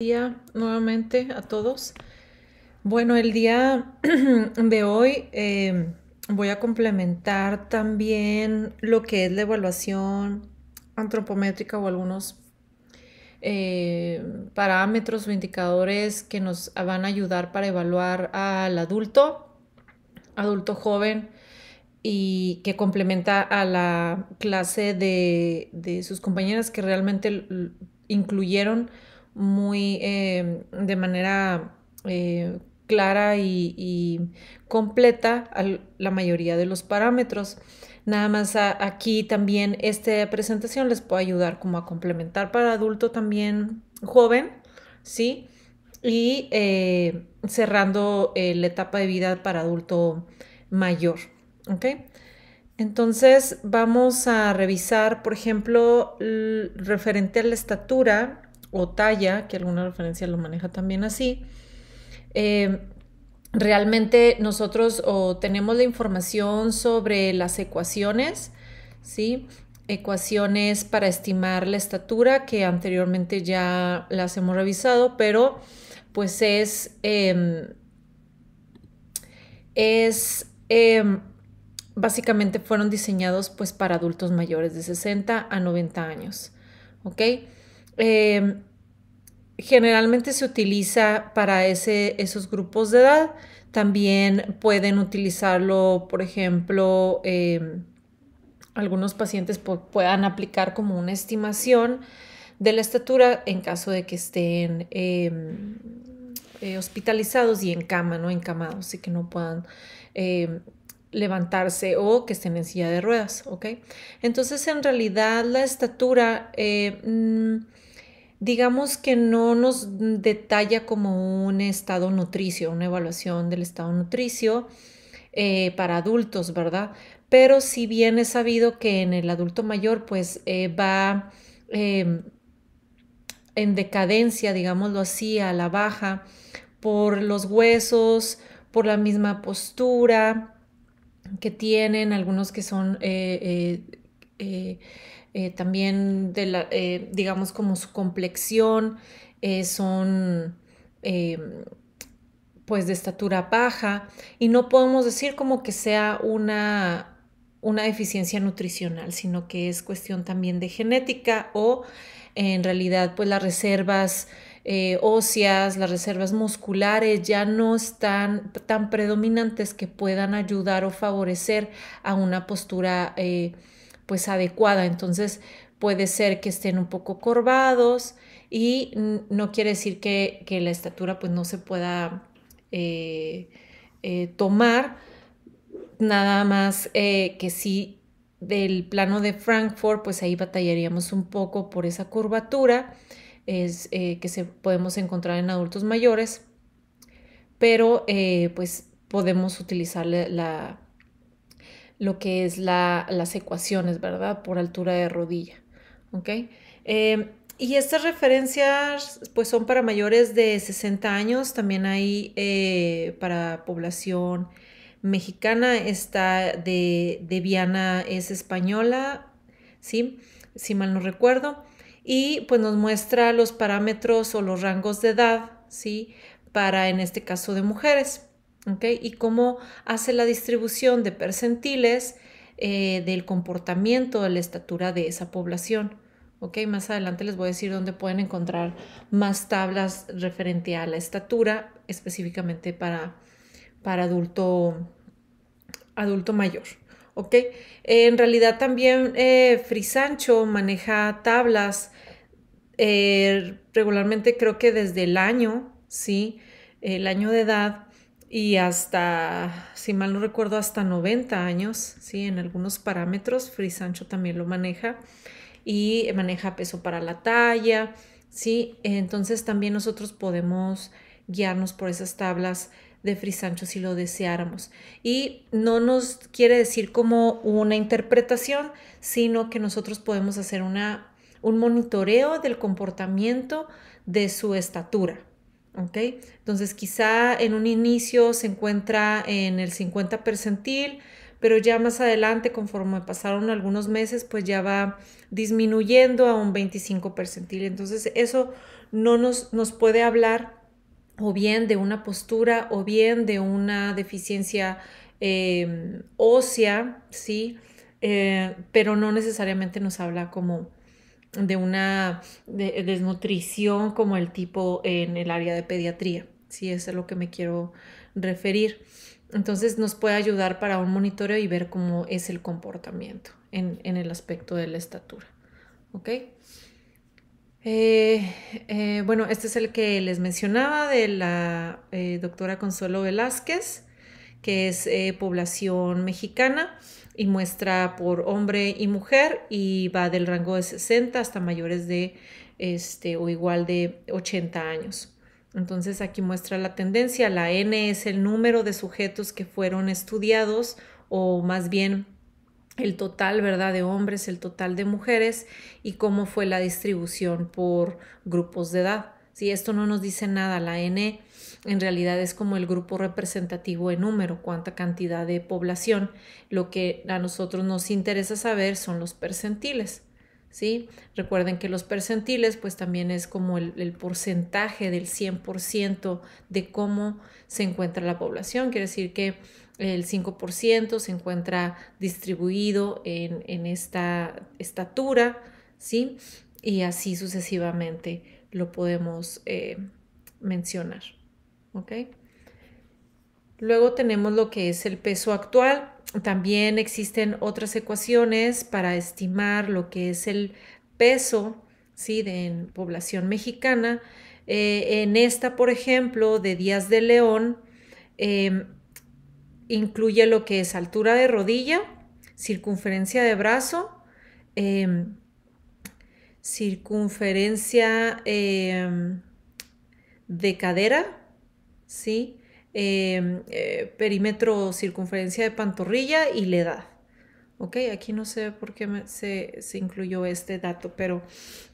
día nuevamente a todos. Bueno, el día de hoy eh, voy a complementar también lo que es la evaluación antropométrica o algunos eh, parámetros o indicadores que nos van a ayudar para evaluar al adulto, adulto joven y que complementa a la clase de, de sus compañeras que realmente incluyeron muy eh, de manera eh, clara y, completa a la mayoría de los parámetros. Nada más aquí también esta presentación les puede ayudar como a complementar para adulto también joven, ¿sí? Y eh, cerrando la etapa de vida para adulto mayor, ¿ok? Entonces vamos a revisar, por ejemplo, referente a la estatura, o talla, que alguna referencia lo maneja también así, eh, realmente nosotros tenemos la información sobre las ecuaciones, ¿sí? Ecuaciones para estimar la estatura, que anteriormente ya las hemos revisado, pero pues es, em, es em, básicamente fueron diseñados pues para adultos mayores de 60 a 90 años, ¿ok? Em, generalmente se utiliza para ese, esos grupos de edad. También pueden utilizarlo, por ejemplo, em, algunos pacientes puedan aplicar como una estimación de la estatura en caso de que estén em, eh, hospitalizados y en cama, ¿no? Encamados y que no puedan levantarse o que estén en silla de ruedas, ¿ok? Entonces, en realidad, la estatura... Eh, mm, digamos que no nos detalla como un estado nutricio, una evaluación del estado nutricio eh, para adultos, ¿verdad? Pero si bien es sabido que en el adulto mayor pues eh, va em, en decadencia, digámoslo así, a la baja por los huesos, por la misma postura que tienen, algunos que son eh, eh, también eh, digamos como su complexión, eh, son pues de estatura baja y no podemos decir como que sea una, una deficiencia nutricional, sino que es cuestión también de genética o en realidad pues las reservas óseas, las reservas musculares ya no están tan predominantes que puedan ayudar o favorecer a una postura pues adecuada. Entonces puede ser que estén un poco curvados y no quiere decir que, la estatura pues no se pueda eh, eh, tomar, nada más eh, que si del plano de Frankfurt pues ahí batallaríamos un poco por esa curvatura es, que se, podemos encontrar en adultos mayores, pero pues podemos utilizar la lo que es la, las ecuaciones, ¿verdad? Por altura de rodilla, ¿ok? Em, y estas referencias pues son para mayores de 60 años, también hay eh, para población mexicana, está de, de Viana es española, ¿sí? Si mal no recuerdo. Y pues nos muestra los parámetros o los rangos de edad, ¿sí? Para en este caso de mujeres. ¿okay? Y cómo hace la distribución de percentiles eh, del comportamiento de la estatura de esa población. ¿ok? Más adelante les voy a decir dónde pueden encontrar más tablas referente a la estatura, específicamente para, para adulto, adulto mayor. ¿ok? En realidad también eh, Frisancho maneja tablas eh, regularmente creo que desde el año, ¿sí? El año de edad y hasta, si mal no recuerdo, hasta 90 años, ¿sí? En algunos parámetros, Frisancho Sancho también lo maneja y maneja peso para la talla, ¿sí? Entonces también nosotros podemos guiarnos por esas tablas de Frisancho si lo deseáramos. Y no nos quiere decir como una interpretación, sino que nosotros podemos hacer una, un monitoreo del comportamiento de su estatura. Entonces quizá en un inicio se encuentra en el 50 percentil, pero ya más adelante, conforme pasaron algunos meses, pues ya va disminuyendo a un 25 percentil. Entonces eso no nos, nos puede hablar o bien de una postura o bien de una deficiencia eh, ósea, ¿sí? Eh, pero no necesariamente nos habla como de una desnutrición como el tipo en el área de pediatría, si es a lo que me quiero referir. Entonces nos puede ayudar para un monitoreo y ver cómo es el comportamiento en, el aspecto de la estatura. Eh, eh, bueno, este es el que les mencionaba de la eh, doctora Consuelo Velázquez, que es población mexicana y muestra por hombre y mujer y va del rango de 60 hasta mayores de este o igual de 80 años. Entonces aquí muestra la tendencia, la N es el número de sujetos que fueron estudiados o más bien el total, ¿verdad? De hombres, el total de mujeres y cómo fue la distribución por grupos de edad. Si esto no nos dice nada, la N en realidad es como el grupo representativo en número, cuánta cantidad de población. Lo que a nosotros nos interesa saber son los percentiles. ¿Sí? Recuerden que los percentiles pues también es como el, porcentaje del 100% de cómo se encuentra la población, quiere decir que el 5% se encuentra distribuido en, esta estatura, ¿sí? Y así sucesivamente lo podemos eh, mencionar. Luego tenemos lo que es el peso actual. También existen otras ecuaciones para estimar lo que es el peso ¿sí? de, en población mexicana. Eh, en esta, por ejemplo, de Díaz de León, em, incluye lo que es altura de rodilla, circunferencia de brazo, em, circunferencia em, de cadera, ¿sí? Em, eh, perímetro, circunferencia de pantorrilla y la edad. Ok, aquí no sé por qué se, incluyó este dato, pero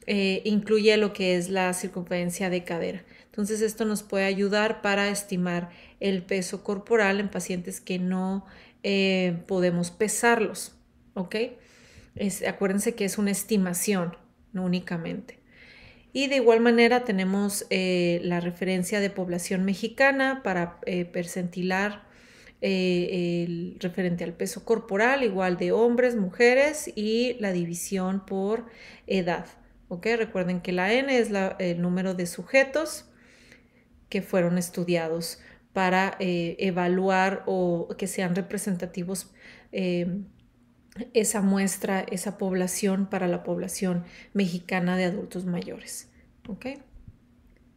eh, incluye lo que es la circunferencia de cadera. Entonces esto nos puede ayudar para estimar el peso corporal en pacientes que no eh, podemos pesarlos. acuérdense que es una estimación, no únicamente. Y de igual manera tenemos eh, la referencia de población mexicana para eh, percentilar eh, el referente al peso corporal, igual de hombres, mujeres y la división por edad. ¿ok? Recuerden que la N es el número de sujetos que fueron estudiados para evaluar o que sean representativos esa muestra, esa población para la población mexicana de adultos mayores. ¿Ok?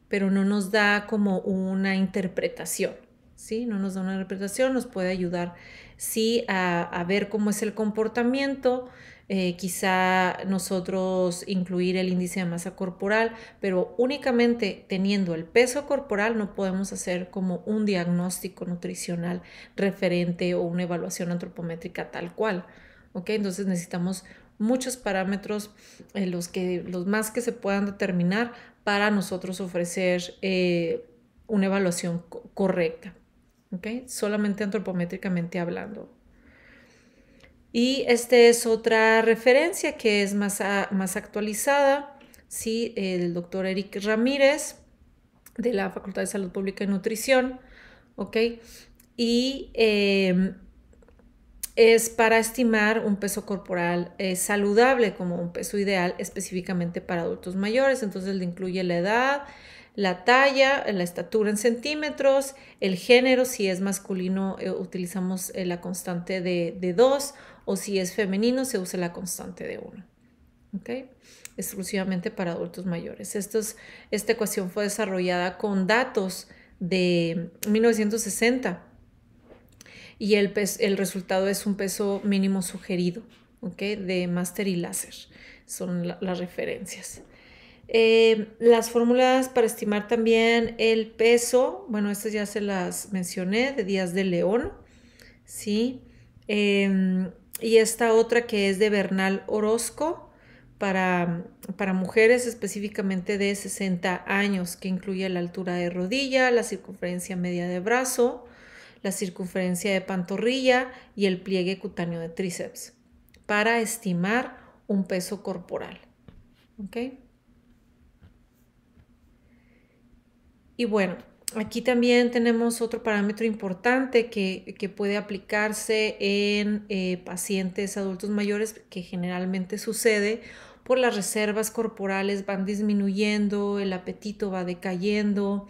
Pero no nos da como una interpretación, ¿sí? No nos da una interpretación, nos puede ayudar, sí, a, ver cómo es el comportamiento, eh, quizá nosotros incluir el índice de masa corporal, pero únicamente teniendo el peso corporal no podemos hacer como un diagnóstico nutricional referente o una evaluación antropométrica tal cual. Entonces necesitamos muchos parámetros, eh, los, que, los más que se puedan determinar para nosotros ofrecer eh, una evaluación correcta, ¿ok? Solamente antropométricamente hablando. Y esta es otra referencia que es más, más actualizada, ¿sí? El doctor Eric Ramírez de la Facultad de Salud Pública y Nutrición, ¿ok? Y em, es para estimar un peso corporal eh, saludable como un peso ideal específicamente para adultos mayores. Entonces le incluye la edad, la talla, la estatura en centímetros, el género, si es masculino eh, utilizamos eh, la constante de 2 o si es femenino se usa la constante de 1. ¿Okay? Exclusivamente para adultos mayores. esta ecuación fue desarrollada con datos de 1960 y el, el resultado es un peso mínimo sugerido, ¿ok? De Master y Láser son las referencias. Eh, las fórmulas para estimar también el peso, bueno, estas ya se las mencioné, de Díaz de León, ¿sí? Em, y esta otra que es de Bernal Orozco para, para, mujeres específicamente de 60 años, que incluye la altura de rodilla, la circunferencia media de brazo, la circunferencia de pantorrilla y el pliegue cutáneo de tríceps para estimar un peso corporal. Y bueno, aquí también tenemos otro parámetro importante que, puede aplicarse en eh, pacientes adultos mayores, que generalmente sucede por las reservas corporales van disminuyendo, el apetito va decayendo,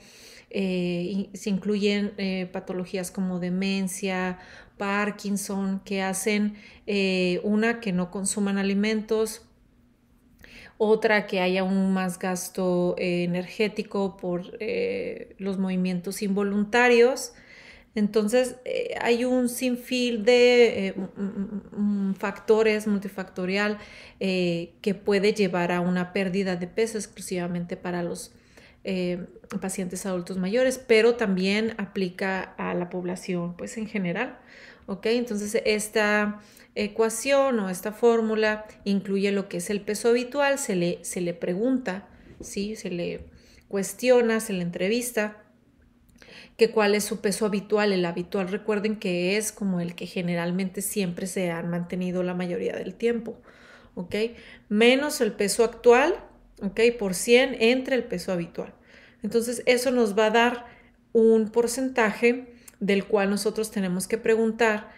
eh, se incluyen eh, patologías como demencia, Parkinson, que hacen eh, una que no consuman alimentos, otra que haya un más gasto energético por los movimientos involuntarios. Entonces, hay un sinfín de mm, mm, mm, factores multifactorial que puede llevar a una pérdida de peso exclusivamente para los pacientes adultos mayores, pero también aplica a la población pues en general. ¿ok? Entonces esta ecuación o esta fórmula incluye lo que es el peso habitual, se le, se le pregunta, ¿sí? se le cuestiona, se le entrevista que cuál es su peso habitual. El habitual recuerden que es como el que generalmente siempre se han mantenido la mayoría del tiempo, ¿ok? Menos el peso actual, ¿ok? Por 100 entre el peso habitual. Entonces eso nos va a dar un porcentaje del cual nosotros tenemos que preguntar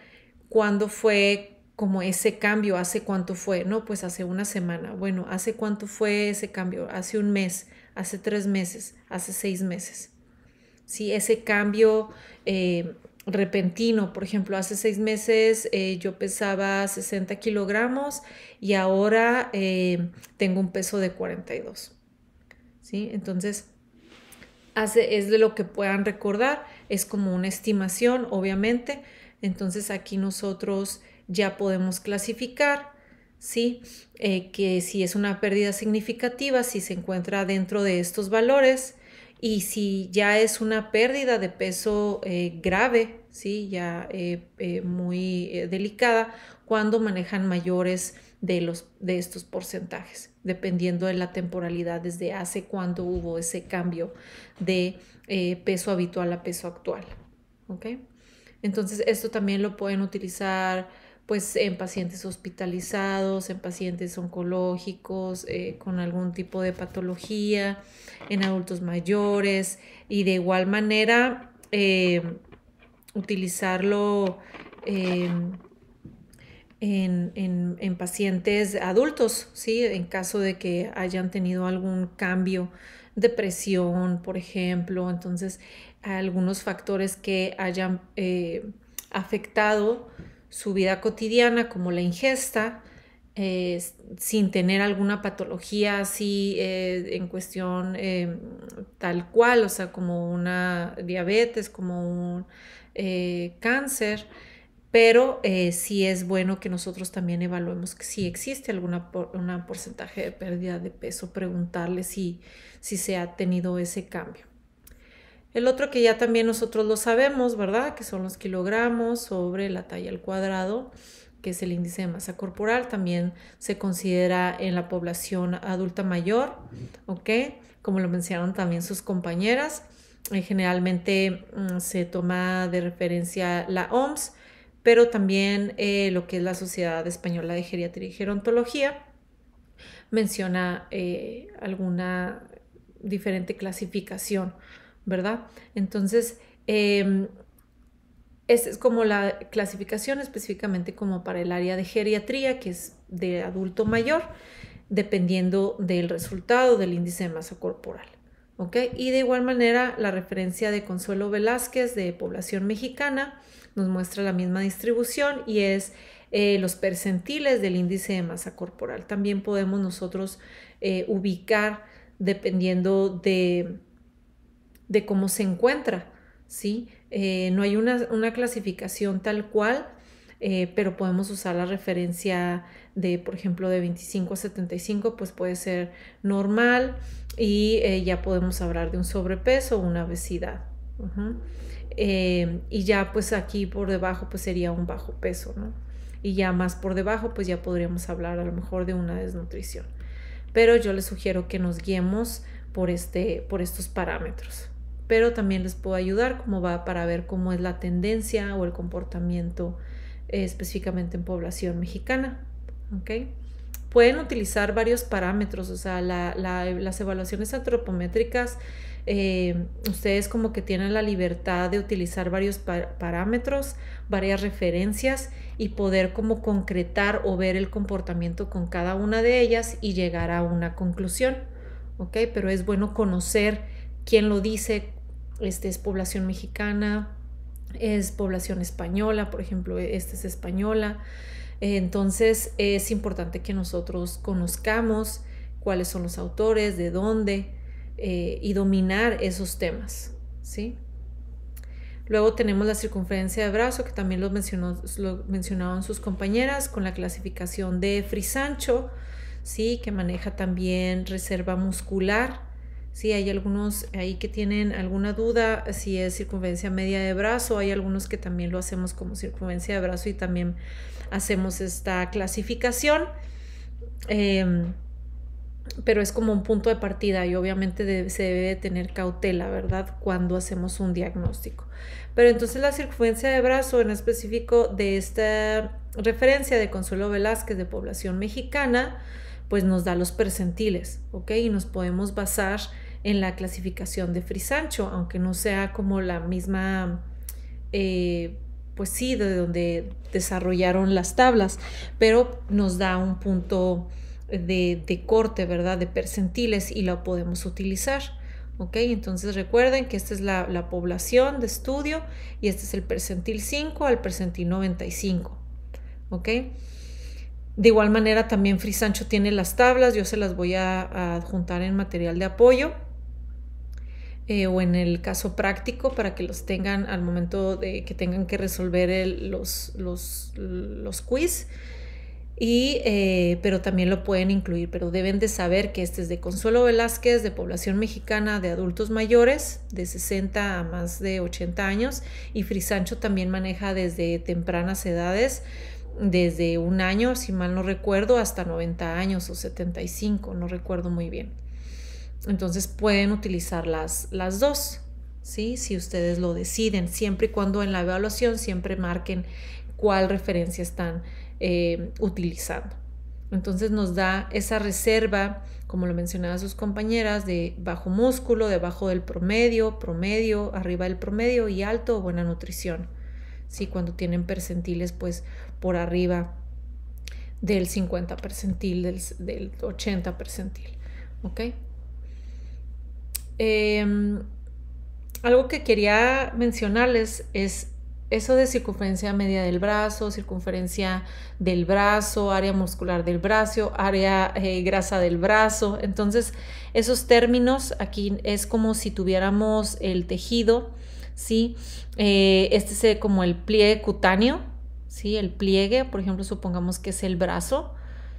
cuándo fue como ese cambio, hace cuánto fue, no, pues hace una semana, bueno, hace cuánto fue ese cambio, hace un mes, hace tres meses, hace seis meses. Sí, ese cambio eh, repentino, por ejemplo, hace seis meses eh, yo pesaba 60 kilogramos y ahora eh, tengo un peso de 42. ¿Sí? Entonces, es de lo que puedan recordar, es como una estimación, obviamente. Entonces aquí nosotros ya podemos clasificar, ¿sí? Eh, que si es una pérdida significativa, si se encuentra dentro de estos valores y si ya es una pérdida de peso eh, grave, ¿sí? Ya eh, muy delicada, cuando manejan mayores de, los, de estos porcentajes dependiendo de la temporalidad, desde hace cuándo hubo ese cambio de eh, peso habitual a peso actual. Entonces, esto también lo pueden utilizar pues en pacientes hospitalizados, en pacientes oncológicos, eh, con algún tipo de patología, en adultos mayores y de igual manera eh, utilizarlo eh, en, en, pacientes adultos, En caso de que hayan tenido algún cambio, de presión, por ejemplo, entonces algunos factores que hayan eh, afectado su vida cotidiana, como la ingesta, eh, sin tener alguna patología así eh, en cuestión tal cual, o sea, como una diabetes, como un cáncer pero eh, sí es bueno que nosotros también evaluemos que si existe alguna porcentaje de pérdida de peso, preguntarle si, si se ha tenido ese cambio. El otro que ya también nosotros lo sabemos, ¿verdad? Que son los kilogramos sobre la talla al cuadrado, que es el índice de masa corporal. También se considera en la población adulta mayor, ¿ok? Como lo mencionaron también sus compañeras. Eh, generalmente mm, se toma de referencia la OMS pero también eh, lo que es la Sociedad Española de Geriatría y Gerontología menciona eh, alguna diferente clasificación, ¿verdad? Entonces, em, es como la clasificación específicamente como para el área de geriatría, que es de adulto mayor, dependiendo del resultado del índice de masa corporal. ¿ok? Y de igual manera, la referencia de Consuelo Velázquez de población mexicana nos muestra la misma distribución y es eh, los percentiles del índice de masa corporal. También podemos nosotros eh, ubicar dependiendo de, de, cómo se encuentra. ¿sí? Eh, no hay una, clasificación tal cual, pero podemos usar la referencia de, por ejemplo, de 25 a 75, pues puede ser normal y ya podemos hablar de un sobrepeso o una obesidad. Eh, y ya pues aquí por debajo pues sería un bajo peso, ¿no? Y ya más por debajo pues ya podríamos hablar a lo mejor de una desnutrición. Pero yo les sugiero que nos guiemos por, este, por estos parámetros. Pero también les puedo ayudar como va para ver cómo es la tendencia o el comportamiento eh, específicamente en población mexicana pueden utilizar varios parámetros, o sea, las evaluaciones antropométricas, eh, ustedes como que tienen la libertad de utilizar varios parámetros, varias referencias y poder como concretar o ver el comportamiento con cada una de ellas y llegar a una conclusión, ¿ok? Pero es bueno conocer quién lo dice, este es población mexicana, es población española, por ejemplo, esta es española. Entonces es importante que nosotros conozcamos cuáles son los autores, de dónde eh, y dominar esos temas, ¿sí? Luego tenemos la circunferencia de brazo, que también lo, lo mencionaban sus compañeras, con la clasificación de Frisancho, ¿sí? que maneja también reserva muscular, Sí, hay algunos ahí que tienen alguna duda si es circunferencia media de brazo, hay algunos que también lo hacemos como circunferencia de brazo y también hacemos esta clasificación. Em, pero es como un punto de partida y obviamente se debe tener cautela, ¿verdad? Cuando hacemos un diagnóstico. Pero entonces la circunferencia de brazo en específico de esta referencia de Consuelo Velázquez de población mexicana, pues nos da los percentiles, ¿ok? Y nos podemos basar en la clasificación de Frisancho, aunque no sea como la misma, eh, pues sí, de donde desarrollaron las tablas, pero nos da un punto de, corte, ¿verdad? De percentiles y lo podemos utilizar. ¿ok? Entonces recuerden que esta es la, la, población de estudio y este es el percentil 5 al percentil 95, ¿ok? De igual manera también Free Sancho tiene las tablas, yo se las voy a, adjuntar en material de apoyo eh, o en el caso práctico para que los tengan al momento de que tengan que resolver los, los, quiz. Y, eh, pero también lo pueden incluir, pero deben de saber que este es de Consuelo Velázquez, de población mexicana, de adultos mayores, de 60 a más de 80 años, y Frisancho también maneja desde tempranas edades, desde un año, si mal no recuerdo, hasta 90 años o 75, no recuerdo muy bien. Entonces pueden utilizar las, las dos, ¿sí? si ustedes lo deciden, siempre y cuando en la evaluación siempre marquen cuál referencia están eh, utilizando. Entonces nos da esa reserva, como lo mencionaban sus compañeras, de bajo músculo, debajo del promedio, promedio, arriba del promedio y alto o buena nutrición cuando tienen percentiles pues por arriba del 50 percentil, del, 80 percentil. ¿ok? Em, algo que quería mencionarles es eso de circunferencia media del brazo, circunferencia del brazo, área muscular del brazo, área eh, grasa del brazo. Entonces, esos términos aquí es como si tuviéramos el tejido ¿sí? Eh, este es eh, como el pliegue cutáneo, ¿sí? El pliegue, por ejemplo, supongamos que es el brazo,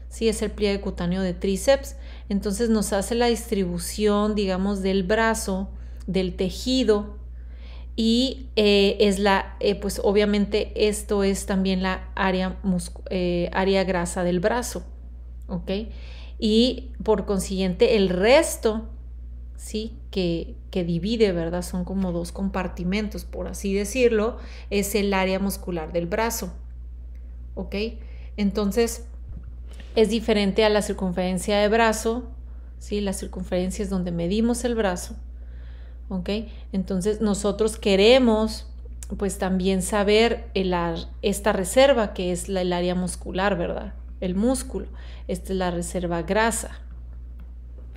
si Es el pliegue cutáneo de tríceps. Entonces nos hace la distribución, digamos, del brazo, del tejido, y eh, es la, pues obviamente esto es también la área, área grasa del brazo, Y por consiguiente el resto que, divide, ¿verdad? Son como dos compartimentos, por así decirlo, es el área muscular del brazo, ¿ok? Entonces, es diferente a la circunferencia de brazo, ¿sí? La circunferencia es donde medimos el brazo, ¿ok? Entonces, nosotros queremos pues también saber esta reserva que es el área muscular, ¿verdad? El músculo. Esta es la reserva grasa.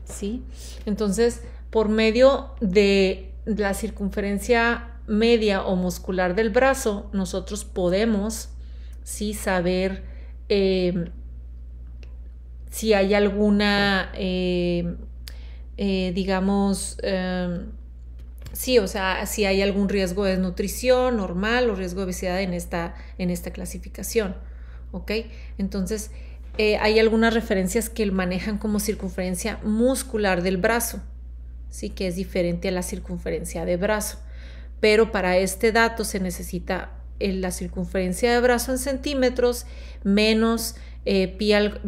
¿sí? Entonces, por medio de la circunferencia media o muscular del brazo, nosotros podemos, ¿sí? Saber em, si hay alguna, em, eh, digamos, em, sí, o sea, si hay algún riesgo de desnutrición normal o riesgo de obesidad en esta, en esta clasificación, ¿ok? Entonces, eh, hay algunas referencias que manejan como circunferencia muscular del brazo, sí que es diferente a la circunferencia de brazo, pero para este dato se necesita eh, la circunferencia de brazo en centímetros menos eh, pi, al,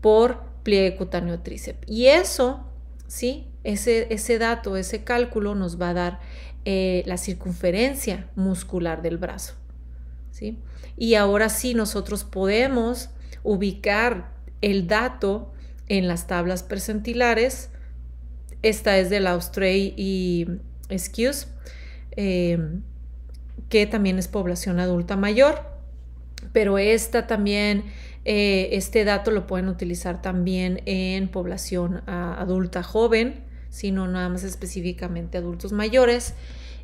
por pliegue cutáneo tríceps. Y eso, ¿sí? Ese, ese dato, ese cálculo nos va a dar la circunferencia muscular del brazo. ¿sí? Y ahora sí nosotros podemos ubicar el dato en las tablas percentilares. Esta es de australia y Excuse, em, que también es población adulta mayor, pero esta también, eh, este dato lo pueden utilizar también en población ah, adulta joven, sino nada más específicamente adultos mayores,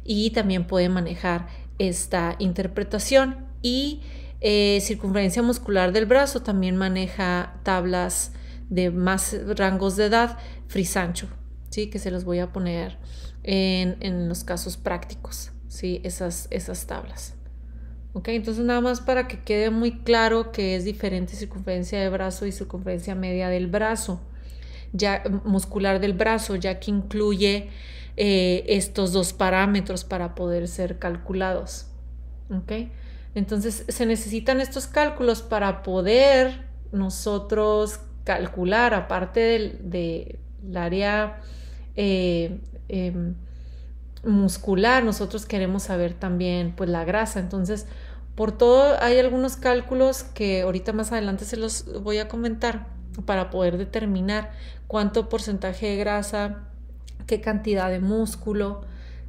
y también pueden manejar esta interpretación y eh, circunferencia muscular del brazo también maneja tablas de más rangos de edad, frisancho, ¿sí? que se los voy a poner en, los casos prácticos, ¿sí? esas, esas tablas. ¿Ok? Entonces nada más para que quede muy claro que es diferente circunferencia de brazo y circunferencia media del brazo, ya, muscular del brazo, ya que incluye eh, estos dos parámetros para poder ser calculados. Entonces se necesitan estos cálculos para poder nosotros calcular, aparte del, área eh, em, muscular, nosotros queremos saber también pues la grasa. Entonces, por todo hay algunos cálculos que ahorita más adelante se los voy a comentar para poder determinar cuánto porcentaje de grasa, qué cantidad de músculo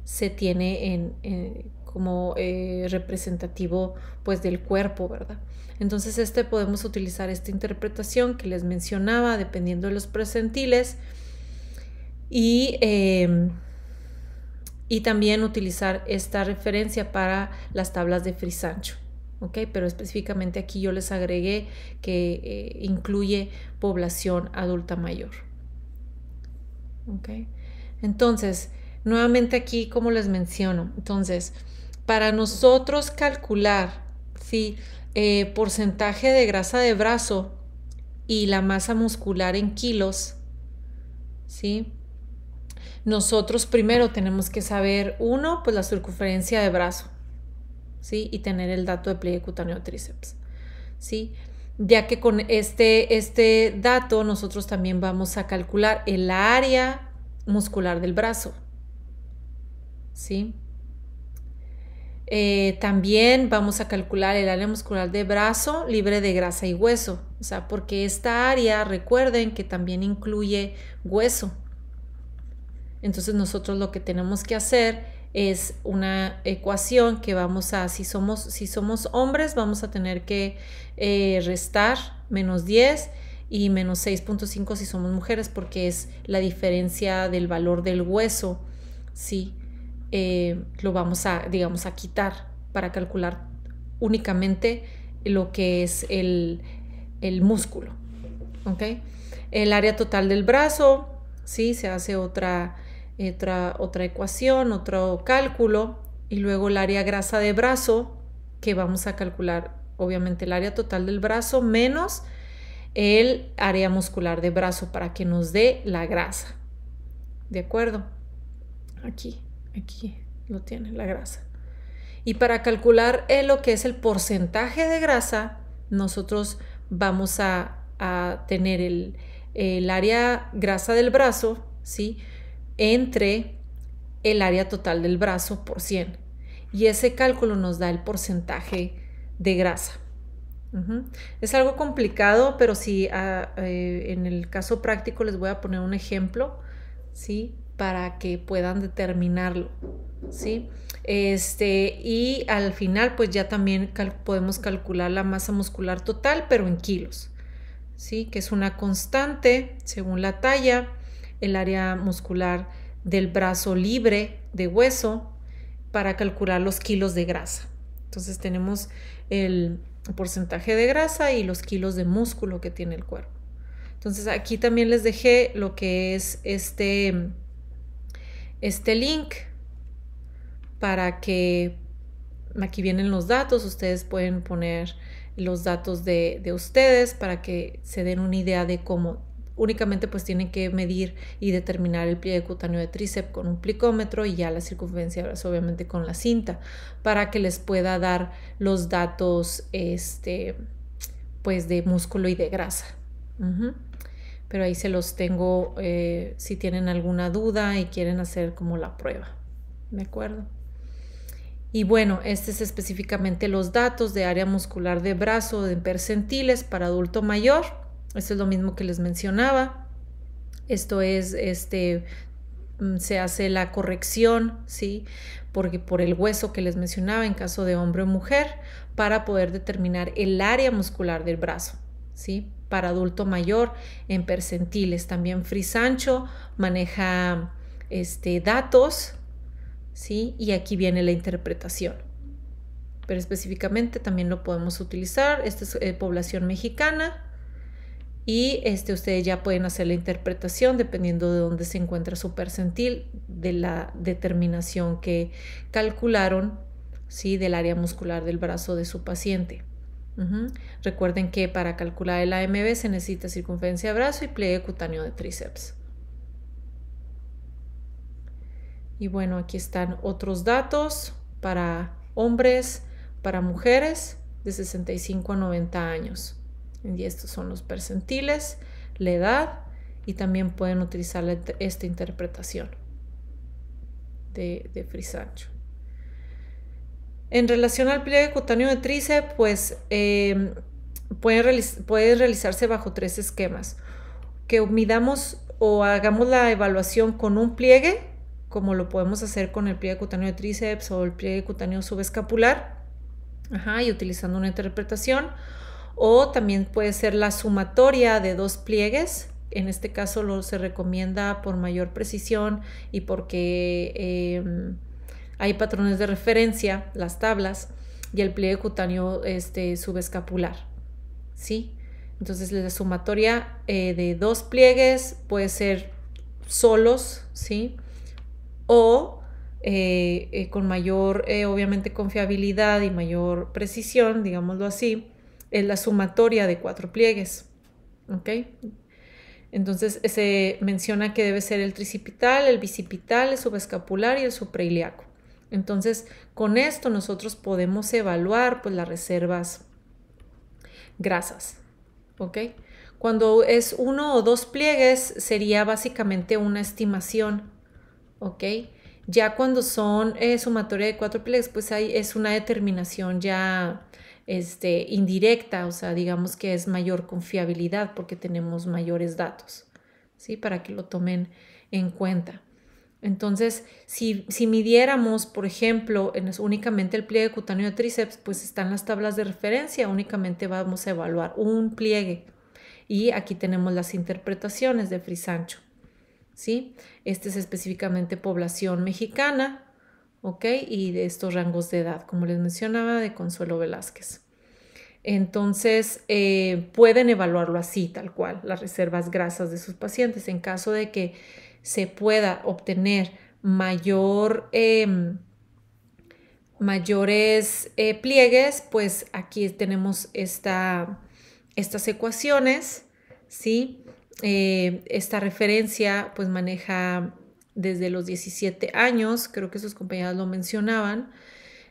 se tiene en como eh, representativo pues del cuerpo, ¿verdad? Entonces este podemos utilizar esta interpretación que les mencionaba dependiendo de los presentiles y, em, y también utilizar esta referencia para las tablas de Frisancho. ¿ok? Pero específicamente aquí yo les agregué que eh, incluye población adulta mayor. ¿ok? Entonces, nuevamente aquí, como les menciono, entonces para nosotros calcular ¿sí? Eh, porcentaje de grasa de brazo y la masa muscular en kilos, nosotros primero tenemos que saber, uno, pues la circunferencia de brazo, ¿sí? y tener el dato de pliegue cutáneo tríceps. ¿sí? ya que con este, este dato nosotros también vamos a calcular el área muscular del brazo. ¿Sí? Eh, también vamos a calcular el área muscular de brazo libre de grasa y hueso, o sea, porque esta área, recuerden que también incluye hueso. Entonces nosotros lo que tenemos que hacer es una ecuación que vamos a, si somos, si somos hombres, vamos a tener que eh, restar menos 10 y menos 6.5 si somos mujeres, porque es la diferencia del valor del hueso, ¿sí? sí eh, lo vamos a, digamos, a quitar para calcular únicamente lo que es el, músculo. ¿ok? El área total del brazo, ¿sí? se hace otra, otra, otra ecuación, otro cálculo, y luego el área grasa de brazo, que vamos a calcular obviamente el área total del brazo menos el área muscular de brazo para que nos dé la grasa. ¿De acuerdo? Aquí. Aquí lo tiene la grasa. Y para calcular eh, lo que es el porcentaje de grasa, nosotros vamos a, tener el, área grasa del brazo, ¿sí? Entre el área total del brazo por 100. Y ese cálculo nos da el porcentaje de grasa. Es algo complicado, pero si ah, eh, en el caso práctico les voy a poner un ejemplo, ¿sí? para que puedan determinarlo, ¿sí? Este, y al final, pues ya también podemos calcular la masa muscular total, pero en kilos, ¿sí? Que es una constante según la talla, el área muscular del brazo libre de hueso para calcular los kilos de grasa. Entonces tenemos el porcentaje de grasa y los kilos de músculo que tiene el cuerpo. Entonces aquí también les dejé lo que es este este link para que aquí vienen los datos, ustedes pueden poner los datos de, ustedes para que se den una idea de cómo únicamente pues tienen que medir y determinar el pliegue cutáneo de tríceps con un plicómetro y ya la circunferencia pues, obviamente con la cinta para que les pueda dar los datos este pues de músculo y de grasa pero ahí se los tengo eh, si tienen alguna duda y quieren hacer como la prueba. ¿De acuerdo? Y bueno, este es específicamente los datos de área muscular de brazo en percentiles para adulto mayor. Esto es lo mismo que les mencionaba. Esto es, este, mm, se hace la corrección, ¿sí? Porque por el hueso que les mencionaba en caso de hombre o mujer, para poder determinar el área muscular del brazo, ¿sí? para adulto mayor en percentiles. También Frisancho maneja este, datos, ¿sí? Y aquí viene la interpretación. Pero específicamente también lo podemos utilizar. Esta es eh, población mexicana. Y este, ustedes ya pueden hacer la interpretación dependiendo de dónde se encuentra su percentil, de la determinación que calcularon ¿sí? del área muscular del brazo de su paciente. Recuerden que para calcular el AMB se necesita circunferencia de brazo y pliegue cutáneo de tríceps. Y bueno, aquí están otros datos para hombres, para mujeres de 65 a 90 años. Y estos son los percentiles, la edad y también pueden utilizar esta interpretación de, de Frisancho. En relación al pliegue cutáneo de tríceps, pues em, puede, puede realizarse bajo tres esquemas. Que midamos o hagamos la evaluación con un pliegue, como lo podemos hacer con el pliegue cutáneo de tríceps o el pliegue cutáneo subescapular, Ajá, y utilizando una interpretación. O también puede ser la sumatoria de dos pliegues. En este caso lo se recomienda por mayor precisión y porque em, hay patrones de referencia, las tablas y el pliegue cutáneo este, subescapular. ¿sí? Entonces la sumatoria eh, de dos pliegues puede ser solos, ¿sí? O eh, eh, con mayor, obviamente, confiabilidad y mayor precisión, digámoslo así, es la sumatoria de cuatro pliegues. ¿okay? Entonces se menciona que debe ser el tricipital, el bicipital, el subescapular y el suprailiaco. Entonces, con esto nosotros podemos evaluar pues, las reservas grasas. ¿Ok? Cuando es uno o dos pliegues, sería básicamente una estimación. ¿Ok? Ya cuando son eh, sumatoria de cuatro pliegues, pues es una determinación ya este, indirecta, o sea, digamos que es mayor confiabilidad porque tenemos mayores datos, ¿sí? Para que lo tomen en cuenta. Entonces, si, midiéramos, por ejemplo, únicamente el pliegue cutáneo de tríceps, pues están las tablas de referencia, únicamente vamos a evaluar un pliegue. Y aquí tenemos las interpretaciones de Frisancho. ¿sí? Este es específicamente población mexicana, ¿ok? Y de estos rangos de edad, como les mencionaba, de Consuelo Velázquez. Entonces, eh, pueden evaluarlo así, tal cual, las reservas grasas de sus pacientes, en caso de que se pueda obtener mayor, em, mayores eh, pliegues, pues aquí tenemos esta, estas ecuaciones, ¿sí? Eh, esta referencia pues maneja desde los 17 años, creo que sus compañeras lo mencionaban,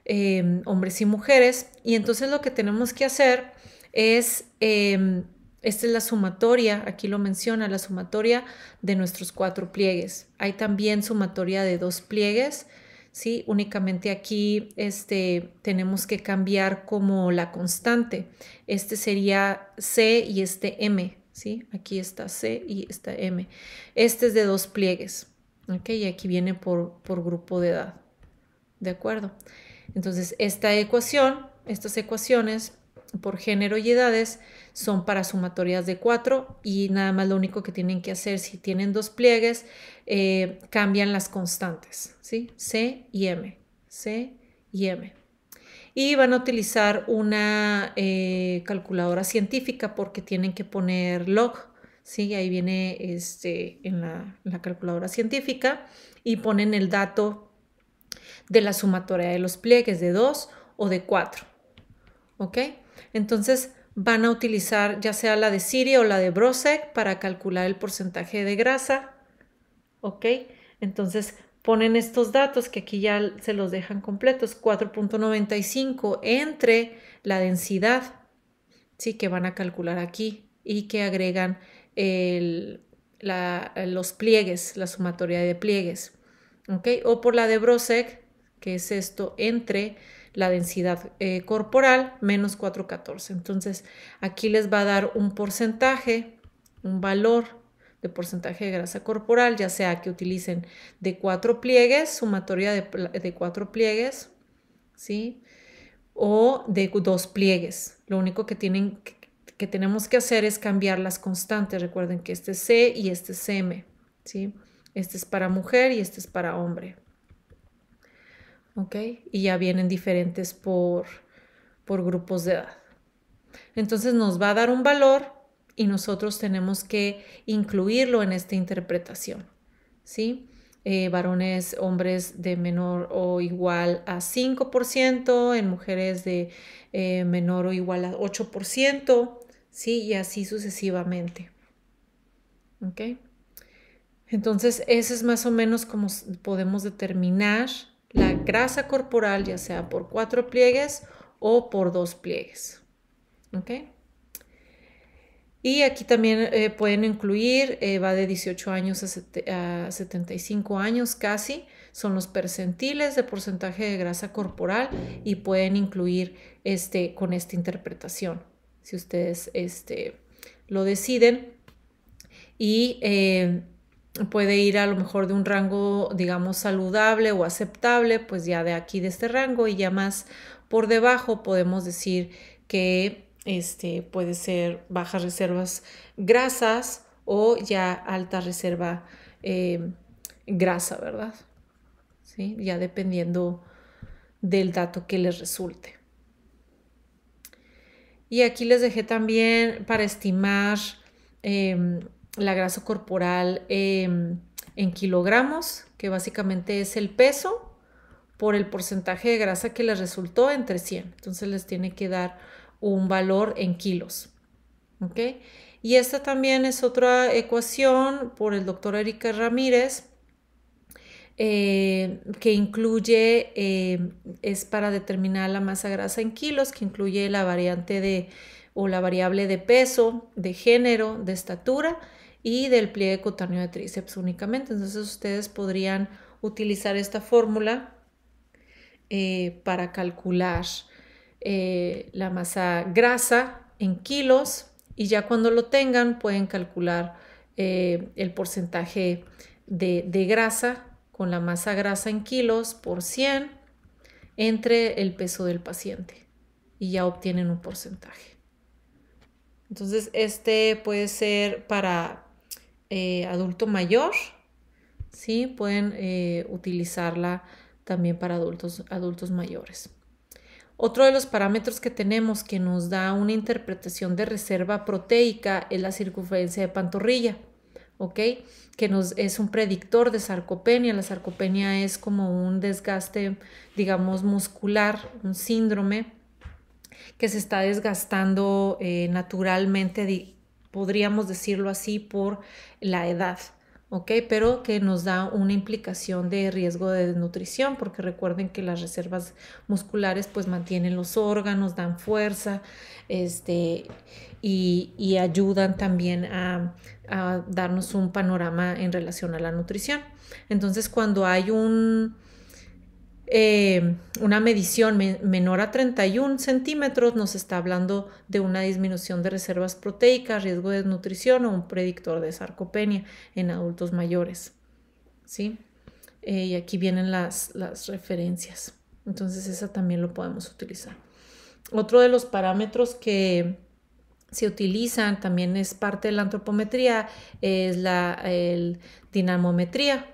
em, hombres y mujeres, y entonces lo que tenemos que hacer es em, esta es la sumatoria, aquí lo menciona, la sumatoria de nuestros cuatro pliegues. Hay también sumatoria de dos pliegues, ¿sí? Únicamente aquí este, tenemos que cambiar como la constante. Este sería C y este M, ¿sí? Aquí está C y está M. Este es de dos pliegues, ¿ok? Y aquí viene por, por grupo de edad, ¿de acuerdo? Entonces, esta ecuación, estas ecuaciones por género y edades son para sumatorias de cuatro y nada más lo único que tienen que hacer si tienen dos pliegues, eh, cambian las constantes, ¿sí? C y M, C y M. Y van a utilizar una eh, calculadora científica porque tienen que poner log, ¿sí? Ahí viene este, en la, calculadora científica y ponen el dato de la sumatoria de los pliegues de 2 o de 4. ¿Ok? Entonces van a utilizar ya sea la de Siria o la de Brosec para calcular el porcentaje de grasa. ¿Ok? Entonces ponen estos datos que aquí ya se los dejan completos, 4.95 entre la densidad, ¿sí? Que van a calcular aquí y que agregan el, la, los pliegues, la sumatoria de pliegues. ¿Ok? O por la de Brosec, que es esto entre la densidad eh, corporal menos 414. Entonces aquí les va a dar un porcentaje, un valor de porcentaje de grasa corporal, ya sea que utilicen de cuatro pliegues, sumatoria de, cuatro pliegues, ¿sí? O de dos pliegues. Lo único que tienen que tenemos que hacer es cambiar las constantes. Recuerden que este es C y este es M, ¿sí? Este es para mujer y este es para hombre. Y ya vienen diferentes por, grupos de edad. Entonces nos va a dar un valor y nosotros tenemos que incluirlo en esta interpretación, ¿sí? Eh, varones, hombres de menor o igual a 5%, en mujeres de eh, menor o igual a 8%, ¿sí? Y así sucesivamente. Entonces, ese es más o menos como podemos determinar la grasa corporal, ya sea por cuatro pliegues o por dos pliegues. Y aquí también eh, pueden incluir, eh, va de 18 años a, 75 años casi, son los percentiles de porcentaje de grasa corporal y pueden incluir este, con esta interpretación, si ustedes este, lo deciden. Y eh, puede ir a lo mejor de un rango, digamos, saludable o aceptable, pues ya de aquí, de este rango, y ya más por debajo podemos decir que este, puede ser bajas reservas grasas o ya alta reserva em, grasa, ¿verdad? ¿Sí? Ya dependiendo del dato que les resulte. Y aquí les dejé también para estimar em, la grasa corporal em, en kilogramos, que básicamente es el peso por el porcentaje de grasa que les resultó entre 100. Entonces les tiene que dar un valor en kilos. Y esta también es otra ecuación por el doctor Erika Ramírez, eh, que incluye, em, es para determinar la masa grasa en kilos, que incluye la variante de o la variable de peso, de género, de estatura y del pliegue cutáneo de tríceps únicamente. Entonces ustedes podrían utilizar esta fórmula eh, para calcular eh, la masa grasa en kilos y ya cuando lo tengan pueden calcular eh, el porcentaje de, de grasa con la masa grasa en kilos por 100 entre el peso del paciente y ya obtienen un porcentaje. Entonces, este puede ser para, eh, adulto mayor, ¿sí? pueden eh, utilizarla también para adultos, adultos mayores. Otro de los parámetros que tenemos que nos da una interpretación de reserva proteica es la circunferencia de pantorrilla, ¿ok? Que nos, es un predictor de sarcopenia. La sarcopenia es como un desgaste, digamos, muscular, un síndrome que se está desgastando eh, naturalmente, podríamos decirlo así, por la edad. ¿ok? Pero que nos da una implicación de riesgo de desnutrición, porque recuerden que las reservas musculares pues mantienen los órganos, dan fuerza, este, y, ayudan también a darnos un panorama en relación a la nutrición. Entonces, cuando hay un eh, una medición menor a 31 centímetros nos está hablando de una disminución de reservas proteicas, riesgo de desnutrición o un predictor de sarcopenia en adultos mayores. ¿sí? Eh, y aquí vienen las, referencias. Entonces esa también lo podemos utilizar. Otro de los parámetros que se utilizan, también es parte de la antropometría, es la dinamometría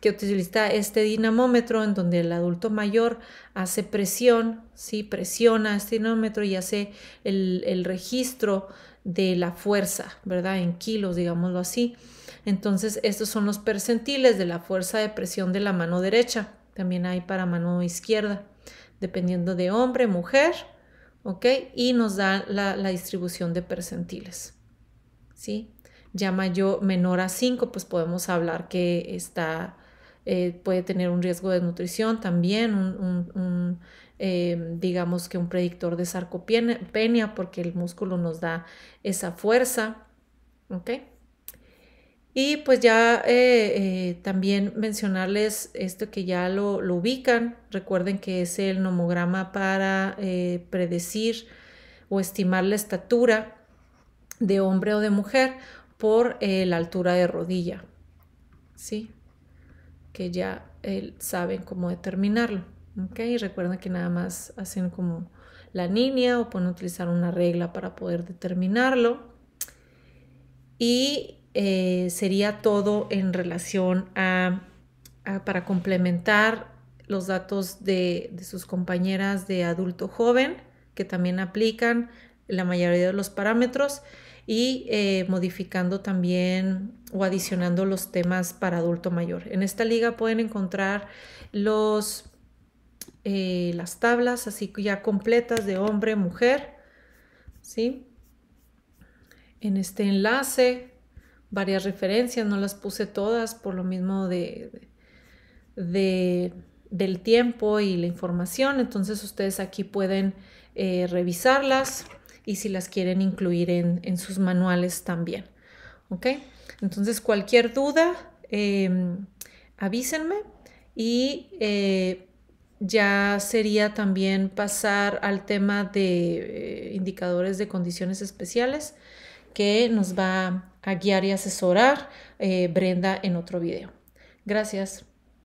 que utiliza este dinamómetro en donde el adulto mayor hace presión, ¿sí? presiona este dinamómetro y hace el, registro de la fuerza, ¿verdad? En kilos, digámoslo así. Entonces, estos son los percentiles de la fuerza de presión de la mano derecha. También hay para mano izquierda, dependiendo de hombre, mujer, ¿ok? Y nos da la, la distribución de percentiles, ¿sí? ya mayor, menor a 5, pues podemos hablar que está, eh, puede tener un riesgo de nutrición también, eh, digamos que un predictor de sarcopenia, porque el músculo nos da esa fuerza. Y pues ya eh, también mencionarles esto que ya lo, lo, ubican, recuerden que es el nomograma para predecir o estimar la estatura de hombre o de mujer por eh, la altura de rodilla, ¿sí? Que ya eh, saben cómo determinarlo, ¿ok? Y recuerden que nada más hacen como la niña o pueden utilizar una regla para poder determinarlo. Y eh, sería todo en relación a, para complementar los datos de, de sus compañeras de adulto joven, que también aplican la mayoría de los parámetros y eh, modificando también o adicionando los temas para adulto mayor. En esta liga pueden encontrar los, eh, las tablas así ya completas de hombre, mujer, ¿sí? En este enlace, varias referencias, no las puse todas por lo mismo de, de del tiempo y la información, entonces ustedes aquí pueden eh, revisarlas y si las quieren incluir en, sus manuales también. ¿Ok? Entonces, cualquier duda, em, avísenme y eh, ya sería también pasar al tema de eh, indicadores de condiciones especiales que nos va a guiar y asesorar eh, Brenda en otro video. Gracias.